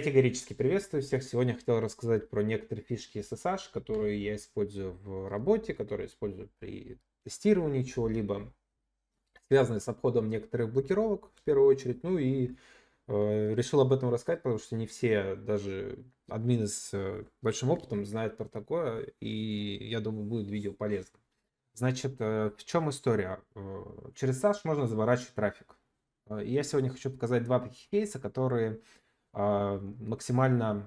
Категорически приветствую всех. Сегодня хотел рассказать про некоторые фишки SSH, которые я использую в работе, которые использую при тестировании чего-либо, связанные с обходом некоторых блокировок в первую очередь. Ну и э, решил об этом рассказать, потому что не все, даже админы с э, большим опытом, знают про такое, и я думаю, будет видео полезно. Значит, э, в чем история? Э, через SSH можно заворачивать трафик. Э, я сегодня хочу показать два таких кейса, которые а, максимально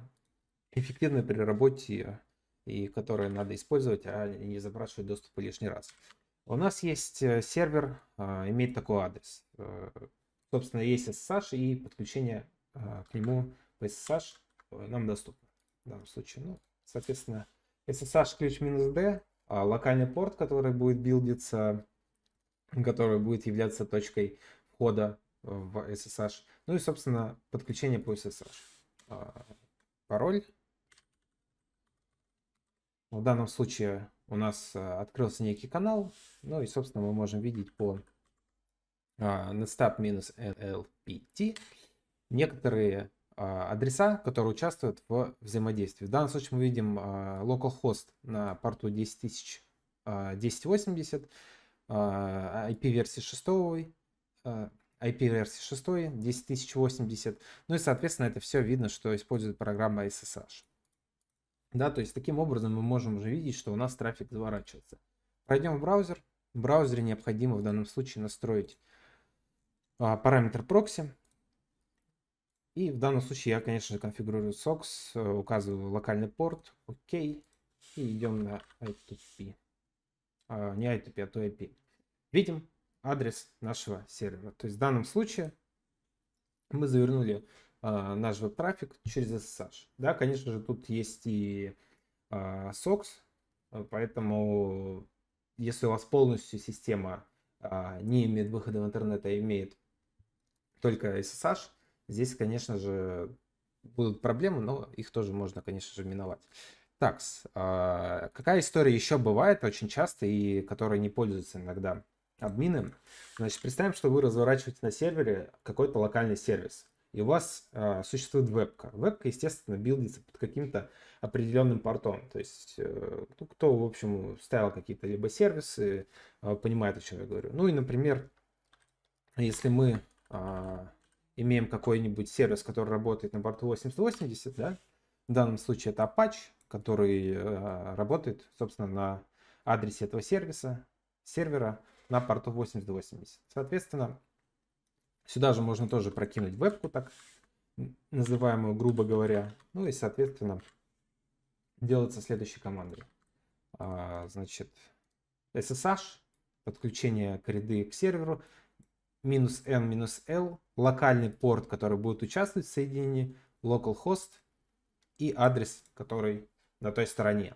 эффективны при работе и которые надо использовать, а не запрашивать доступ лишний раз. У нас есть э, сервер, а, имеет такой адрес. Э, собственно, есть SSH и подключение а, к нему по SSH э, нам доступно в данном случае. Ну, соответственно, SSH ключ минус D, локальный порт, который будет билдиться, который будет являться точкой входа в SSH, ну и, собственно, подключение по SSH. А, пароль. В данном случае у нас а, открылся некий канал. Ну и, собственно, мы можем видеть по а, netstab-nlpt некоторые адреса, которые участвуют в взаимодействии. В данном случае мы видим localhost на порту 10000 1080, IP версии 6, IP-версии 6, 10080. Ну и, соответственно, это все видно, что использует программа SSH. Да, то есть таким образом мы можем уже видеть, что у нас трафик заворачивается. Пройдем в браузер. В браузере необходимо в данном случае настроить а, параметр прокси. И в данном случае я, конечно же, конфигурирую SOX, э, указываю локальный порт, ОК, и идем на ITP. А, не ITP, а то IP. Видим, адрес нашего сервера. То есть в данном случае мы завернули э, наш веб-трафик через SSH. Да, конечно же, тут есть и э, а, SOX, а, поэтому если у вас полностью система э, не имеет выхода в интернет, а имеет только SSH, здесь, конечно же, будут проблемы, но их тоже можно, конечно же, миновать. Так, э, какая история еще бывает очень часто и которая не пользуется иногда админы. Значит, представим, что вы разворачиваете на сервере какой-то локальный сервис. И у вас э, существует вебка. Вебка, естественно, билдится под каким-то определенным портом. То есть, э, ну, кто, в общем, ставил какие-то либо сервисы, э, понимает, о чем я говорю. Ну и, например, если мы э, имеем какой-нибудь сервис, который работает на борту 8080, да, в данном случае это Apache, который э, работает, собственно, на адресе этого сервиса, сервера, на порту 8080. Соответственно, сюда же можно тоже прокинуть вебку, так называемую, грубо говоря. Ну и, соответственно, делается следующей командой. А, значит, SSH, подключение к ряды к серверу, минус N, минус L, локальный порт, который будет участвовать в соединении, localhost и адрес, который на той стороне.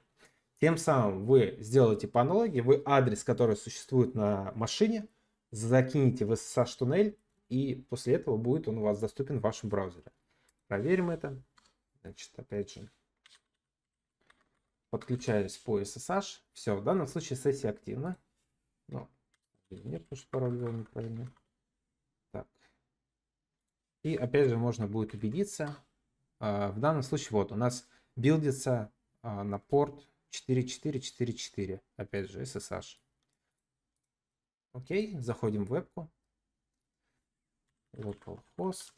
Тем самым вы сделаете по аналогии, вы адрес, который существует на машине, закинете в SSH-туннель, и после этого будет он у вас доступен в вашем браузере. Проверим это. Значит, опять же, подключаюсь по SSH. Все, в данном случае сессия активна. Но нет, потому что пароль был неправильный. Так. И опять же, можно будет убедиться. А, в данном случае вот у нас билдится а, на порт 4444. Опять же, SSH. Окей, заходим в вебку. Localhost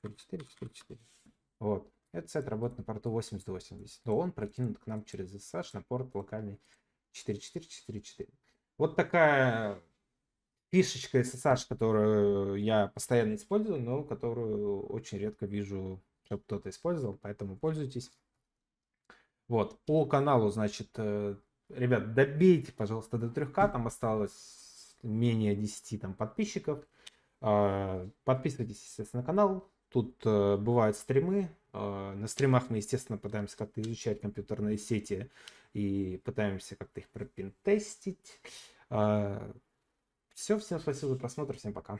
4444. А, вот. Этот сайт работает на порту 8080, но он прокинут к нам через SSH на порт локальный 4444. Вот такая фишечка SSH, которую я постоянно использую, но которую очень редко вижу, чтобы кто-то использовал, поэтому пользуйтесь. Вот, по каналу, значит, э, ребят, добейте, пожалуйста, до 3К, там осталось менее 10 там, подписчиков. А, подписывайтесь, естественно, на канал. Тут э, бывают стримы. А, на стримах мы, естественно, пытаемся как-то изучать компьютерные сети и пытаемся как-то их пропинтестить. А, Все, всем спасибо за просмотр, всем пока.